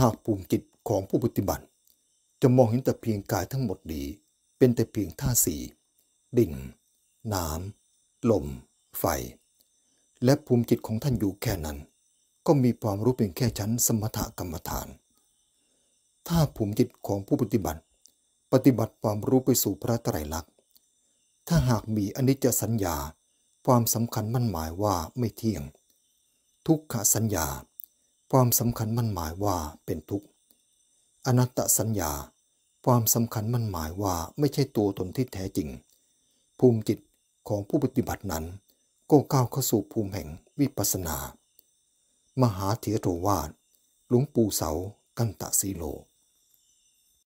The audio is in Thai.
หากภูมิจิตของผู้ปฏิบัติ จะมองเห็นแต่เพียงกายทั้งหมดดีเป็นแต่เพียงท่าสีดินน้ำลมไฟและภูมิจิตของท่านอยู่แค่นั้น ก็มีความรู้เพียงแค่ชั้นสมถกรรมฐาน ถ้าภูมิจิตของผู้ปฏิบัติ ปฏิบัติความรู้ไปสู่พระไตรลักษณ์ถ้าหากมีอนิจจสัญญาความสำคัญมั่นหมายว่าไม่เที่ยง ทุกขสัญญาความสำคัญมั่นหมายว่าเป็นทุกข์ อนัตตสัญญา ความสำคัญมั่นหมายว่าไม่ใช่ตัวตนที่แท้จริง ภูมิจิตของผู้ปฏิบัตินั้นก็ก้าวเข้าสู่ภูมิแห่งวิปัสนา มหาเถรโววาทหลวงปู่เสา กันตะสีโล